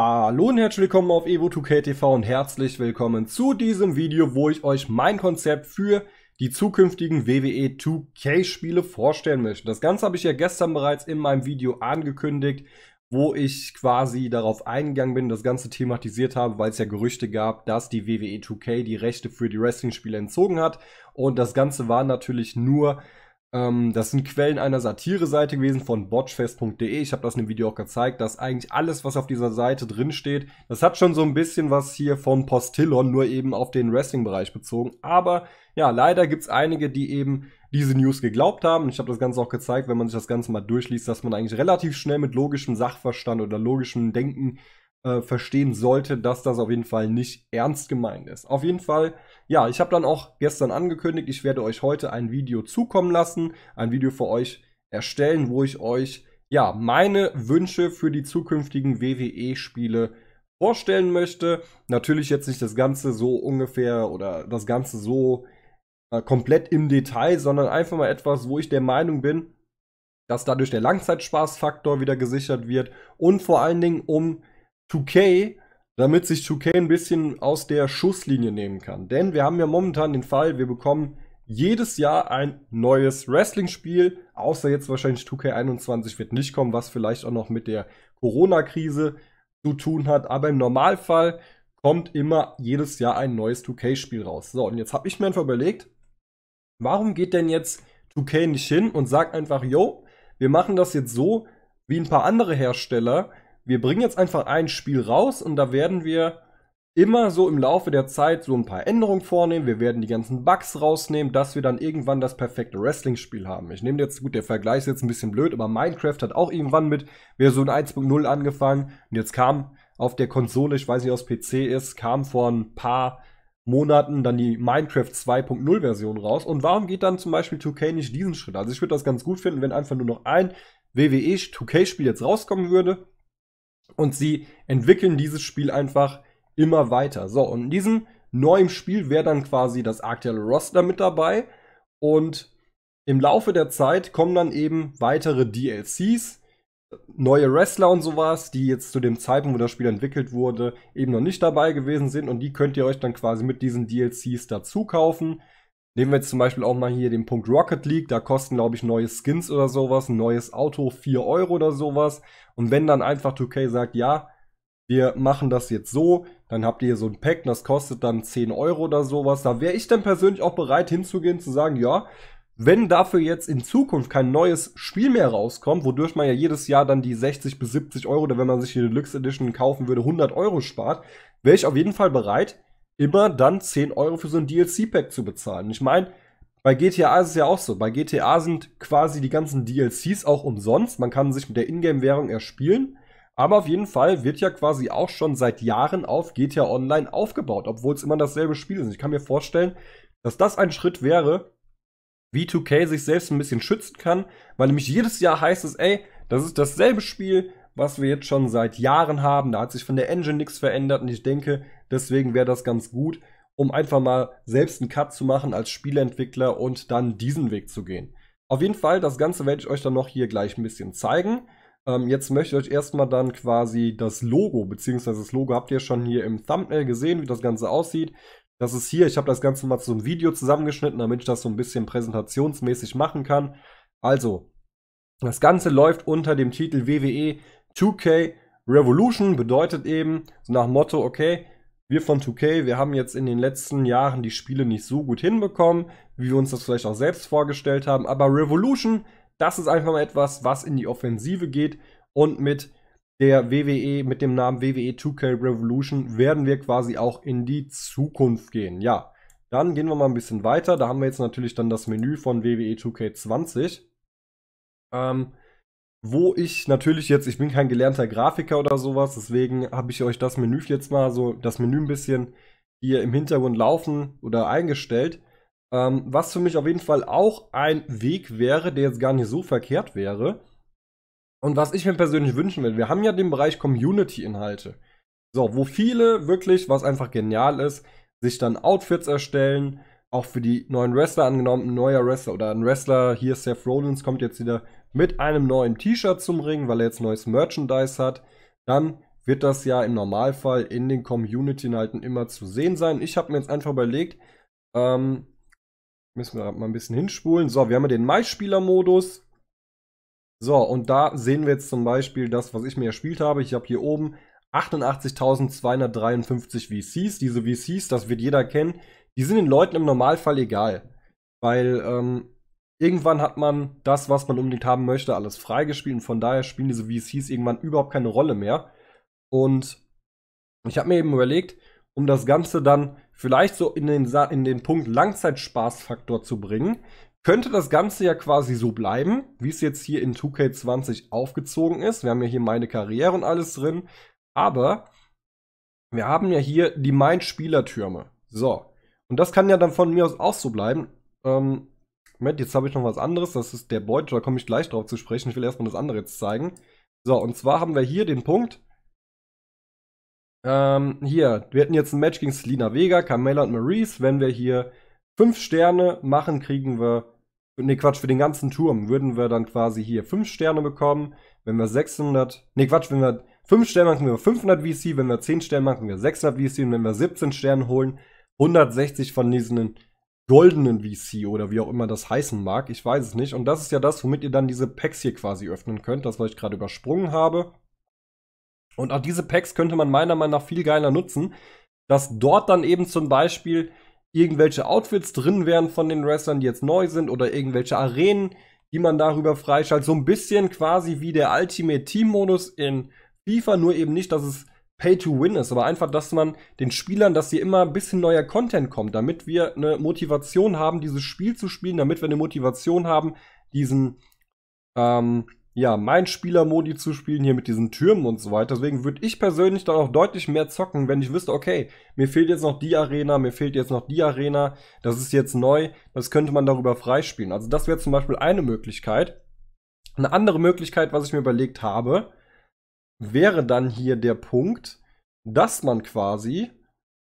Hallo und herzlich willkommen auf Evo2KTV und herzlich willkommen zu diesem Video, wo ich euch mein Konzept für die zukünftigen WWE 2K Spiele vorstellen möchte. Das Ganze habe ich ja gestern bereits in meinem Video angekündigt, wo ich quasi darauf eingegangen bin, das Ganze thematisiert habe, weil es ja Gerüchte gab, dass die WWE 2K die Rechte für die Wrestling-Spiele entzogen hat und das Ganze war natürlich nur ähm, das sind Quellen einer Satire-Seite gewesen von botchfest.de. Ich habe das in dem Video auch gezeigt, dass eigentlich alles, was auf dieser Seite drin steht, das hat schon so ein bisschen was hier von Postillon, nur eben auf den Wrestling-Bereich bezogen. Aber ja, leider gibt's einige, die eben diese News geglaubt haben. Ich habe das Ganze auch gezeigt, wenn man sich das Ganze mal durchliest, dass man eigentlich relativ schnell mit logischem Sachverstand oder logischem Denken äh, verstehen sollte, dass das auf jeden Fall nicht ernst gemeint ist. Auf jeden Fall, ja, ich habe dann auch gestern angekündigt, ich werde euch heute ein Video zukommen lassen, ein Video für euch erstellen, wo ich euch ja meine Wünsche für die zukünftigen WWE-Spiele vorstellen möchte. Natürlich jetzt nicht das Ganze so ungefähr oder das Ganze so äh, komplett im Detail, sondern einfach mal etwas, wo ich der Meinung bin, dass dadurch der Langzeitspaßfaktor wieder gesichert wird und vor allen Dingen, um 2K, damit sich 2K ein bisschen aus der Schusslinie nehmen kann. Denn wir haben ja momentan den Fall, wir bekommen jedes Jahr ein neues Wrestling-Spiel, außer jetzt wahrscheinlich 2K21 wird nicht kommen, was vielleicht auch noch mit der Corona-Krise zu tun hat. Aber im Normalfall kommt immer jedes Jahr ein neues 2K-Spiel raus. So, und jetzt habe ich mir einfach überlegt, warum geht denn jetzt 2K nicht hin und sagt einfach, yo, wir machen das jetzt so wie ein paar andere Hersteller, wir bringen jetzt einfach ein Spiel raus und da werden wir immer so im Laufe der Zeit so ein paar Änderungen vornehmen. Wir werden die ganzen Bugs rausnehmen, dass wir dann irgendwann das perfekte Wrestling-Spiel haben. Ich nehme jetzt, gut, der Vergleich ist jetzt ein bisschen blöd, aber Minecraft hat auch irgendwann mit Version 1.0 angefangen und jetzt kam auf der Konsole, ich weiß nicht, aus PC ist, kam vor ein paar Monaten dann die Minecraft 2.0 Version raus. Und warum geht dann zum Beispiel 2K nicht diesen Schritt? Also ich würde das ganz gut finden, wenn einfach nur noch ein WWE 2K-Spiel jetzt rauskommen würde und sie entwickeln dieses Spiel einfach immer weiter. So, und in diesem neuen Spiel wäre dann quasi das aktuelle Roster mit dabei. Und im Laufe der Zeit kommen dann eben weitere DLCs, neue Wrestler und sowas, die jetzt zu dem Zeitpunkt, wo das Spiel entwickelt wurde, eben noch nicht dabei gewesen sind. Und die könnt ihr euch dann quasi mit diesen DLCs dazu kaufen. Nehmen wir jetzt zum Beispiel auch mal hier den Punkt Rocket League, da kosten, glaube ich, neue Skins oder sowas, ein neues Auto, 4 Euro oder sowas. Und wenn dann einfach 2K sagt, ja, wir machen das jetzt so, dann habt ihr hier so ein Pack, das kostet dann 10 Euro oder sowas. Da wäre ich dann persönlich auch bereit hinzugehen, zu sagen, ja, wenn dafür jetzt in Zukunft kein neues Spiel mehr rauskommt, wodurch man ja jedes Jahr dann die 60 bis 70 Euro, oder wenn man sich die Deluxe Edition kaufen würde, 100 Euro spart, wäre ich auf jeden Fall bereit, immer dann 10 Euro für so ein DLC-Pack zu bezahlen. Ich meine, bei GTA ist es ja auch so. Bei GTA sind quasi die ganzen DLCs auch umsonst. Man kann sich mit der Ingame-Währung erspielen. Aber auf jeden Fall wird ja quasi auch schon seit Jahren auf GTA Online aufgebaut, obwohl es immer dasselbe Spiel ist. Ich kann mir vorstellen, dass das ein Schritt wäre, wie 2K sich selbst ein bisschen schützen kann, weil nämlich jedes Jahr heißt es, ey, das ist dasselbe Spiel, was wir jetzt schon seit Jahren haben. Da hat sich von der Engine nichts verändert und ich denke, deswegen wäre das ganz gut, um einfach mal selbst einen Cut zu machen als Spieleentwickler und dann diesen Weg zu gehen. Auf jeden Fall, das Ganze werde ich euch dann noch hier gleich ein bisschen zeigen. Ähm, jetzt möchte ich euch erstmal dann quasi das Logo, beziehungsweise das Logo habt ihr schon hier im Thumbnail gesehen, wie das Ganze aussieht. Das ist hier, ich habe das Ganze mal zu einem Video zusammengeschnitten, damit ich das so ein bisschen präsentationsmäßig machen kann. Also, das Ganze läuft unter dem Titel WWE 2K Revolution bedeutet eben, so nach Motto, okay, wir von 2K, wir haben jetzt in den letzten Jahren die Spiele nicht so gut hinbekommen, wie wir uns das vielleicht auch selbst vorgestellt haben. Aber Revolution, das ist einfach mal etwas, was in die Offensive geht. Und mit der WWE, mit dem Namen WWE 2K Revolution, werden wir quasi auch in die Zukunft gehen. Ja, dann gehen wir mal ein bisschen weiter. Da haben wir jetzt natürlich dann das Menü von WWE 2K 20. Ähm, wo ich natürlich jetzt, ich bin kein gelernter Grafiker oder sowas, deswegen habe ich euch das Menü jetzt mal so, das Menü ein bisschen hier im Hintergrund laufen oder eingestellt. Ähm, was für mich auf jeden Fall auch ein Weg wäre, der jetzt gar nicht so verkehrt wäre. Und was ich mir persönlich wünschen würde, wir haben ja den Bereich Community-Inhalte. So, wo viele wirklich, was einfach genial ist, sich dann Outfits erstellen, auch für die neuen Wrestler angenommen, ein neuer Wrestler oder ein Wrestler, hier Seth Rollins kommt jetzt wieder mit einem neuen T-Shirt zum Ring, weil er jetzt neues Merchandise hat, dann wird das ja im Normalfall in den Community-Inhalten immer zu sehen sein. Ich habe mir jetzt einfach überlegt, ähm, müssen wir mal ein bisschen hinspulen. So, wir haben ja den Maispieler-Modus. So, und da sehen wir jetzt zum Beispiel das, was ich mir erspielt habe. Ich habe hier oben 88.253 VCs. Diese VCs, das wird jeder kennen, die sind den Leuten im Normalfall egal. Weil ähm, Irgendwann hat man das, was man unbedingt haben möchte, alles freigespielt und von daher spielen diese VCs irgendwann überhaupt keine Rolle mehr. Und ich habe mir eben überlegt, um das Ganze dann vielleicht so in den, Sa in den Punkt Langzeitspaßfaktor zu bringen, könnte das Ganze ja quasi so bleiben, wie es jetzt hier in 2K20 aufgezogen ist. Wir haben ja hier meine Karriere und alles drin, aber wir haben ja hier die Main-Spielertürme. So. Und das kann ja dann von mir aus auch so bleiben. Ähm, Moment, jetzt habe ich noch was anderes. Das ist der Beutel, da komme ich gleich drauf zu sprechen. Ich will erstmal das andere jetzt zeigen. So, und zwar haben wir hier den Punkt. Ähm, hier, wir hätten jetzt ein Match gegen Selina Vega, Carmella und Maurice. Wenn wir hier 5 Sterne machen, kriegen wir. Ne, Quatsch, für den ganzen Turm würden wir dann quasi hier 5 Sterne bekommen. Wenn wir 600. Ne, Quatsch, wenn wir 5 Sterne machen, kriegen wir 500 VC. Wenn wir 10 Sterne machen, kriegen wir 600 VC. Und wenn wir 17 Sterne holen, 160 von diesen goldenen VC oder wie auch immer das heißen mag. Ich weiß es nicht. Und das ist ja das, womit ihr dann diese Packs hier quasi öffnen könnt. Das, was ich gerade übersprungen habe. Und auch diese Packs könnte man meiner Meinung nach viel geiler nutzen, dass dort dann eben zum Beispiel irgendwelche Outfits drin wären von den Wrestlern, die jetzt neu sind oder irgendwelche Arenen, die man darüber freischaltet. So ein bisschen quasi wie der Ultimate Team Modus in FIFA, nur eben nicht, dass es Pay to Win ist, aber einfach, dass man den Spielern, dass hier immer ein bisschen neuer Content kommt, damit wir eine Motivation haben, dieses Spiel zu spielen, damit wir eine Motivation haben, diesen, ähm, ja, mein Spieler-Modi zu spielen, hier mit diesen Türmen und so weiter. Deswegen würde ich persönlich dann auch deutlich mehr zocken, wenn ich wüsste, okay, mir fehlt jetzt noch die Arena, mir fehlt jetzt noch die Arena, das ist jetzt neu, das könnte man darüber freispielen. Also das wäre zum Beispiel eine Möglichkeit. Eine andere Möglichkeit, was ich mir überlegt habe, wäre dann hier der Punkt, dass man quasi,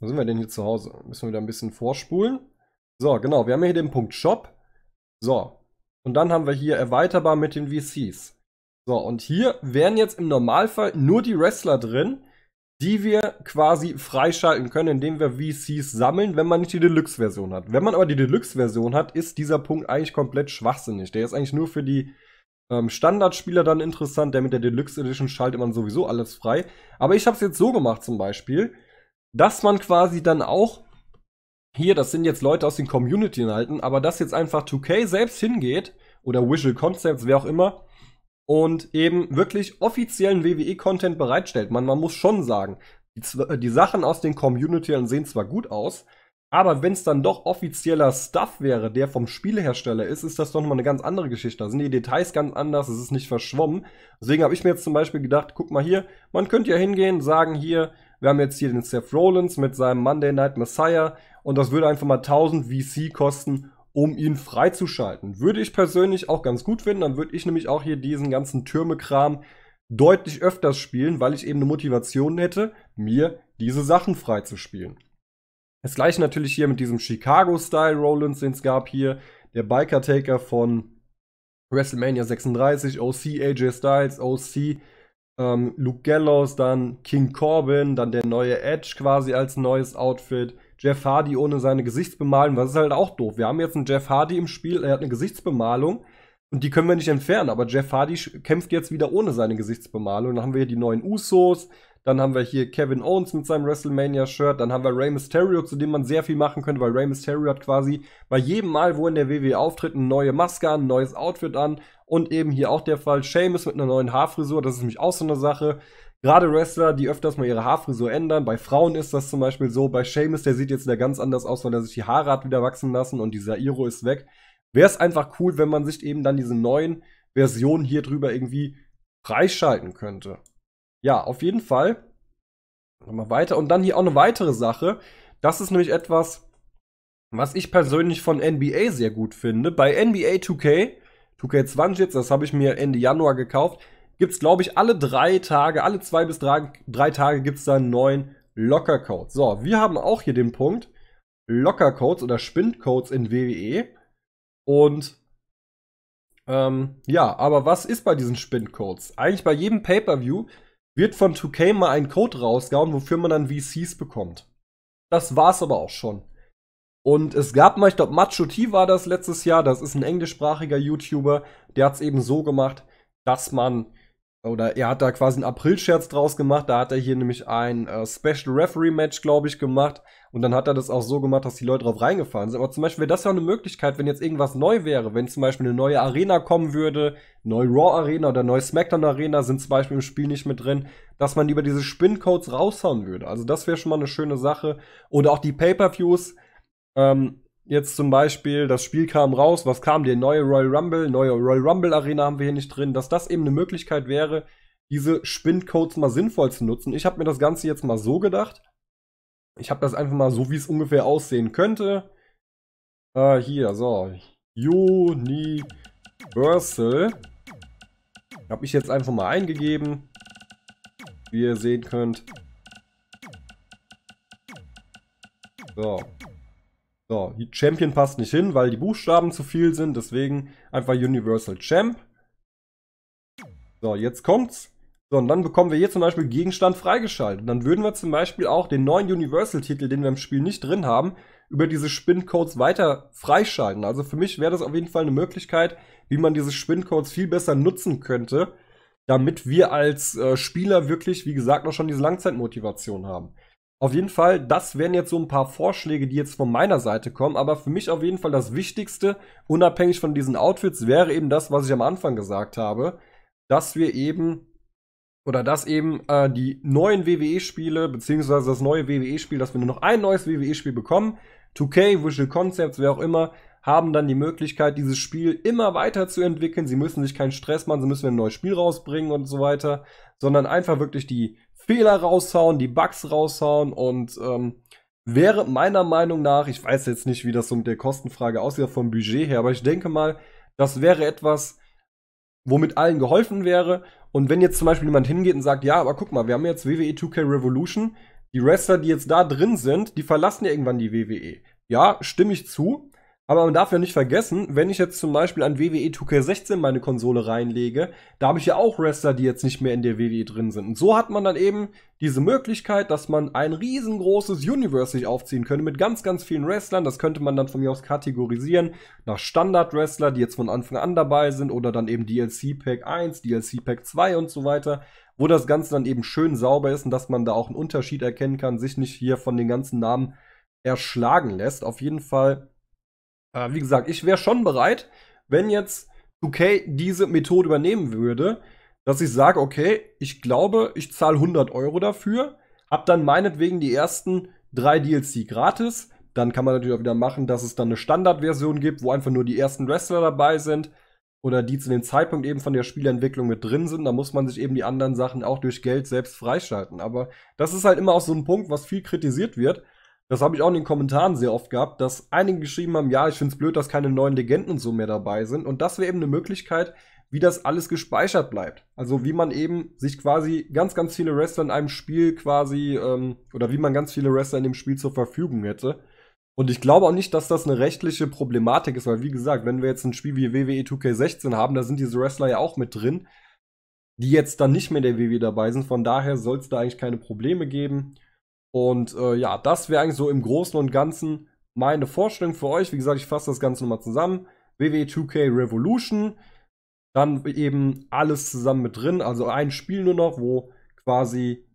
wo sind wir denn hier zu Hause? Müssen wir wieder ein bisschen vorspulen. So, genau, wir haben hier den Punkt Shop. So, und dann haben wir hier erweiterbar mit den VCs. So, und hier wären jetzt im Normalfall nur die Wrestler drin, die wir quasi freischalten können, indem wir VCs sammeln, wenn man nicht die Deluxe-Version hat. Wenn man aber die Deluxe-Version hat, ist dieser Punkt eigentlich komplett schwachsinnig. Der ist eigentlich nur für die ähm, Standardspieler dann interessant, der mit der Deluxe Edition schaltet man sowieso alles frei. Aber ich habe es jetzt so gemacht zum Beispiel, dass man quasi dann auch hier, das sind jetzt Leute aus den Community-Inhalten, aber dass jetzt einfach 2K selbst hingeht oder Visual Concepts, wer auch immer, und eben wirklich offiziellen WWE-Content bereitstellt. Man, man muss schon sagen, die, äh, die Sachen aus den Community sehen zwar gut aus, aber wenn es dann doch offizieller Stuff wäre, der vom Spielehersteller ist, ist das doch nochmal eine ganz andere Geschichte. Da sind die Details ganz anders, es ist nicht verschwommen. Deswegen habe ich mir jetzt zum Beispiel gedacht, guck mal hier, man könnte ja hingehen, sagen hier, wir haben jetzt hier den Seth Rollins mit seinem Monday Night Messiah und das würde einfach mal 1000 VC kosten, um ihn freizuschalten. Würde ich persönlich auch ganz gut finden, dann würde ich nämlich auch hier diesen ganzen Türmekram deutlich öfters spielen, weil ich eben eine Motivation hätte, mir diese Sachen freizuspielen. Das gleiche natürlich hier mit diesem Chicago-Style Rollins, den es gab hier. Der Biker-Taker von WrestleMania 36, OC AJ Styles, OC ähm, Luke Gallows, dann King Corbin, dann der neue Edge quasi als neues Outfit. Jeff Hardy ohne seine Gesichtsbemalung, was ist halt auch doof. Wir haben jetzt einen Jeff Hardy im Spiel, er hat eine Gesichtsbemalung und die können wir nicht entfernen, aber Jeff Hardy kämpft jetzt wieder ohne seine Gesichtsbemalung. Dann haben wir hier die neuen Usos, dann haben wir hier Kevin Owens mit seinem WrestleMania-Shirt. Dann haben wir Rey Mysterio, zu dem man sehr viel machen könnte, weil Rey Mysterio hat quasi bei jedem Mal, wo in der WWE auftritt, eine neue Maske an, ein neues Outfit an. Und eben hier auch der Fall Seamus mit einer neuen Haarfrisur. Das ist nämlich auch so eine Sache. Gerade Wrestler, die öfters mal ihre Haarfrisur ändern. Bei Frauen ist das zum Beispiel so. Bei Seamus, der sieht jetzt wieder ganz anders aus, weil er sich die Haare hat wieder wachsen lassen und dieser Iro ist weg. Wäre es einfach cool, wenn man sich eben dann diese neuen Versionen hier drüber irgendwie freischalten könnte. Ja, auf jeden Fall. Nochmal weiter. Und dann hier auch eine weitere Sache. Das ist nämlich etwas, was ich persönlich von NBA sehr gut finde. Bei NBA 2K, 2K20 jetzt, das habe ich mir Ende Januar gekauft, gibt es, glaube ich, alle drei Tage, alle zwei bis drei, drei Tage gibt es da einen neuen Lockercode. So, wir haben auch hier den Punkt Lockercodes oder Spindcodes in WWE. Und ähm, ja, aber was ist bei diesen Spindcodes? Eigentlich bei jedem Pay-Per-View wird von 2K mal ein Code rausgehauen, wofür man dann VCs bekommt. Das war's aber auch schon. Und es gab mal, ich glaube, Macho T war das letztes Jahr, das ist ein englischsprachiger YouTuber, der hat's eben so gemacht, dass man, oder er hat da quasi einen April-Scherz draus gemacht, da hat er hier nämlich ein äh, Special Referee Match, glaube ich, gemacht, und dann hat er das auch so gemacht, dass die Leute drauf reingefahren sind. Aber zum Beispiel wäre das ja auch eine Möglichkeit, wenn jetzt irgendwas neu wäre, wenn zum Beispiel eine neue Arena kommen würde, neue Raw Arena oder neue SmackDown Arena sind zum Beispiel im Spiel nicht mit drin, dass man über diese Spin-Codes raushauen würde. Also das wäre schon mal eine schöne Sache. Oder auch die Pay-Per-Views. Ähm, jetzt zum Beispiel, das Spiel kam raus, was kam dir? Neue Royal Rumble, neue Royal Rumble Arena haben wir hier nicht drin, dass das eben eine Möglichkeit wäre, diese Spin-Codes mal sinnvoll zu nutzen. Ich habe mir das Ganze jetzt mal so gedacht, ich habe das einfach mal so, wie es ungefähr aussehen könnte. Äh, hier, so. Universal. Habe ich jetzt einfach mal eingegeben. Wie ihr sehen könnt. So. So, Champion passt nicht hin, weil die Buchstaben zu viel sind. Deswegen einfach Universal Champ. So, jetzt kommt's. So, und dann bekommen wir hier zum Beispiel Gegenstand freigeschaltet. dann würden wir zum Beispiel auch den neuen Universal-Titel, den wir im Spiel nicht drin haben, über diese Spin-Codes weiter freischalten. Also für mich wäre das auf jeden Fall eine Möglichkeit, wie man diese Spin-Codes viel besser nutzen könnte, damit wir als äh, Spieler wirklich, wie gesagt, noch schon diese Langzeitmotivation haben. Auf jeden Fall, das wären jetzt so ein paar Vorschläge, die jetzt von meiner Seite kommen, aber für mich auf jeden Fall das Wichtigste, unabhängig von diesen Outfits, wäre eben das, was ich am Anfang gesagt habe, dass wir eben oder dass eben äh, die neuen WWE-Spiele, beziehungsweise das neue WWE-Spiel, dass wir nur noch ein neues WWE-Spiel bekommen, 2K, Visual Concepts, wer auch immer, haben dann die Möglichkeit, dieses Spiel immer weiter zu entwickeln. Sie müssen sich keinen Stress machen, sie müssen ein neues Spiel rausbringen und so weiter, sondern einfach wirklich die Fehler raushauen, die Bugs raushauen und ähm, wäre meiner Meinung nach, ich weiß jetzt nicht, wie das so mit der Kostenfrage aussieht vom Budget her, aber ich denke mal, das wäre etwas, womit allen geholfen wäre und wenn jetzt zum Beispiel jemand hingeht und sagt, ja, aber guck mal, wir haben jetzt WWE 2K Revolution, die Wrestler, die jetzt da drin sind, die verlassen ja irgendwann die WWE. Ja, stimme ich zu, aber man darf ja nicht vergessen, wenn ich jetzt zum Beispiel an WWE e 2K16 meine Konsole reinlege, da habe ich ja auch Wrestler, die jetzt nicht mehr in der WWE drin sind. Und so hat man dann eben diese Möglichkeit, dass man ein riesengroßes Universe sich aufziehen könnte mit ganz, ganz vielen Wrestlern. Das könnte man dann von mir aus kategorisieren nach Standard-Wrestler, die jetzt von Anfang an dabei sind oder dann eben DLC-Pack 1, DLC-Pack 2 und so weiter wo das Ganze dann eben schön sauber ist und dass man da auch einen Unterschied erkennen kann, sich nicht hier von den ganzen Namen erschlagen lässt. Auf jeden Fall aber äh, wie gesagt, ich wäre schon bereit, wenn jetzt 2K diese Methode übernehmen würde, dass ich sage, okay, ich glaube, ich zahle 100 Euro dafür, hab dann meinetwegen die ersten drei DLC gratis. Dann kann man natürlich auch wieder machen, dass es dann eine Standardversion gibt, wo einfach nur die ersten Wrestler dabei sind oder die zu dem Zeitpunkt eben von der Spielentwicklung mit drin sind. Da muss man sich eben die anderen Sachen auch durch Geld selbst freischalten. Aber das ist halt immer auch so ein Punkt, was viel kritisiert wird. Das habe ich auch in den Kommentaren sehr oft gehabt, dass einige geschrieben haben, ja, ich finde es blöd, dass keine neuen Legenden und so mehr dabei sind. Und das wäre eben eine Möglichkeit, wie das alles gespeichert bleibt. Also wie man eben sich quasi ganz, ganz viele Wrestler in einem Spiel quasi, ähm, oder wie man ganz viele Wrestler in dem Spiel zur Verfügung hätte. Und ich glaube auch nicht, dass das eine rechtliche Problematik ist, weil wie gesagt, wenn wir jetzt ein Spiel wie WWE e 2K16 haben, da sind diese Wrestler ja auch mit drin, die jetzt dann nicht mehr der WWE dabei sind. Von daher soll es da eigentlich keine Probleme geben. Und äh, ja, das wäre eigentlich so im Großen und Ganzen meine Vorstellung für euch. Wie gesagt, ich fasse das Ganze nochmal zusammen. ww 2K Revolution. Dann eben alles zusammen mit drin. Also ein Spiel nur noch, wo quasi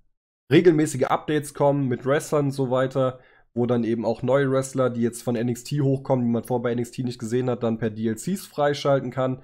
regelmäßige Updates kommen mit Wrestlern und so weiter. Wo dann eben auch neue Wrestler, die jetzt von NXT hochkommen, die man vorher bei NXT nicht gesehen hat, dann per DLCs freischalten kann.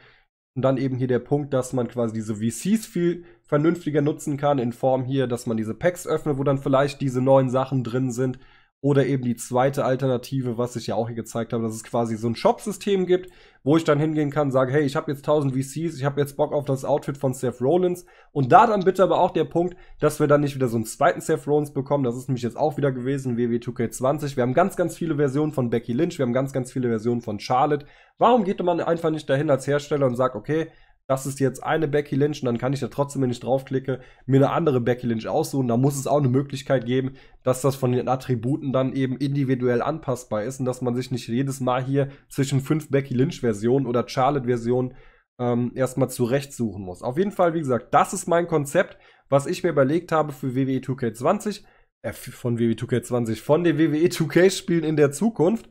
Und dann eben hier der Punkt, dass man quasi diese VCs viel vernünftiger nutzen kann, in Form hier, dass man diese Packs öffnet, wo dann vielleicht diese neuen Sachen drin sind, oder eben die zweite Alternative, was ich ja auch hier gezeigt habe, dass es quasi so ein Shop-System gibt, wo ich dann hingehen kann, sage, hey, ich habe jetzt 1000 VCs, ich habe jetzt Bock auf das Outfit von Seth Rollins. Und da dann bitte aber auch der Punkt, dass wir dann nicht wieder so einen zweiten Seth Rollins bekommen. Das ist nämlich jetzt auch wieder gewesen, WW 2K20. Wir haben ganz, ganz viele Versionen von Becky Lynch, wir haben ganz, ganz viele Versionen von Charlotte. Warum geht man einfach nicht dahin als Hersteller und sagt, okay, das ist jetzt eine Becky Lynch und dann kann ich da trotzdem, wenn ich draufklicke, mir eine andere Becky Lynch aussuchen. Da muss es auch eine Möglichkeit geben, dass das von den Attributen dann eben individuell anpassbar ist und dass man sich nicht jedes Mal hier zwischen fünf Becky Lynch-Versionen oder Charlotte-Versionen ähm, erstmal zurechtsuchen muss. Auf jeden Fall, wie gesagt, das ist mein Konzept, was ich mir überlegt habe für WWE 2K20, äh, von WWE 2K20, von den WWE 2K-Spielen in der Zukunft.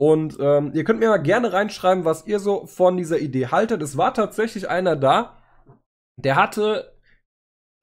Und ähm, ihr könnt mir mal gerne reinschreiben, was ihr so von dieser Idee haltet. Es war tatsächlich einer da, der hatte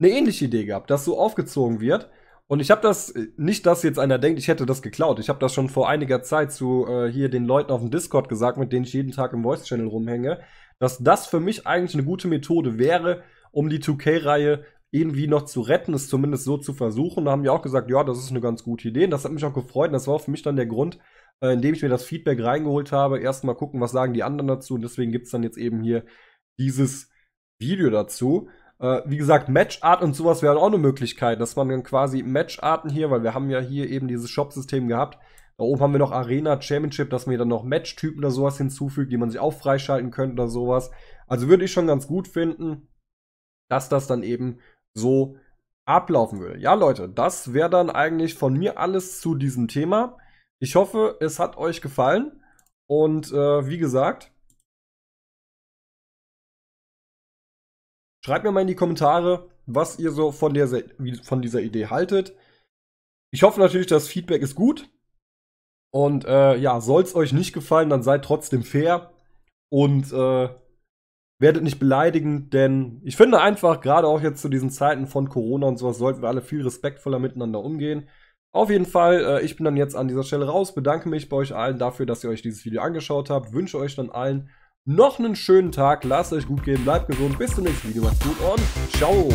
eine ähnliche Idee gehabt, dass so aufgezogen wird. Und ich habe das, äh, nicht, dass jetzt einer denkt, ich hätte das geklaut. Ich habe das schon vor einiger Zeit zu äh, hier den Leuten auf dem Discord gesagt, mit denen ich jeden Tag im Voice-Channel rumhänge, dass das für mich eigentlich eine gute Methode wäre, um die 2K-Reihe irgendwie noch zu retten, es zumindest so zu versuchen. Da haben die auch gesagt, ja, das ist eine ganz gute Idee. Und das hat mich auch gefreut. Und das war auch für mich dann der Grund, äh, indem ich mir das Feedback reingeholt habe, erstmal gucken, was sagen die anderen dazu. Und deswegen gibt es dann jetzt eben hier dieses Video dazu. Äh, wie gesagt, Matchart und sowas wäre auch eine Möglichkeit, dass man dann quasi Matcharten hier, weil wir haben ja hier eben dieses Shop-System gehabt. Da oben haben wir noch Arena Championship, dass man hier dann noch Matchtypen oder sowas hinzufügt, die man sich auch freischalten könnte oder sowas. Also würde ich schon ganz gut finden, dass das dann eben so ablaufen würde. Ja, Leute, das wäre dann eigentlich von mir alles zu diesem Thema. Ich hoffe, es hat euch gefallen. Und äh, wie gesagt, schreibt mir mal in die Kommentare, was ihr so von, der, von dieser Idee haltet. Ich hoffe natürlich, das Feedback ist gut. Und äh, ja, soll es euch nicht gefallen, dann seid trotzdem fair und äh, werdet nicht beleidigen, denn ich finde einfach, gerade auch jetzt zu diesen Zeiten von Corona und sowas, sollten wir alle viel respektvoller miteinander umgehen. Auf jeden Fall, äh, ich bin dann jetzt an dieser Stelle raus, bedanke mich bei euch allen dafür, dass ihr euch dieses Video angeschaut habt, wünsche euch dann allen noch einen schönen Tag, lasst euch gut gehen, bleibt gesund, bis zum nächsten Video, macht's gut und ciao!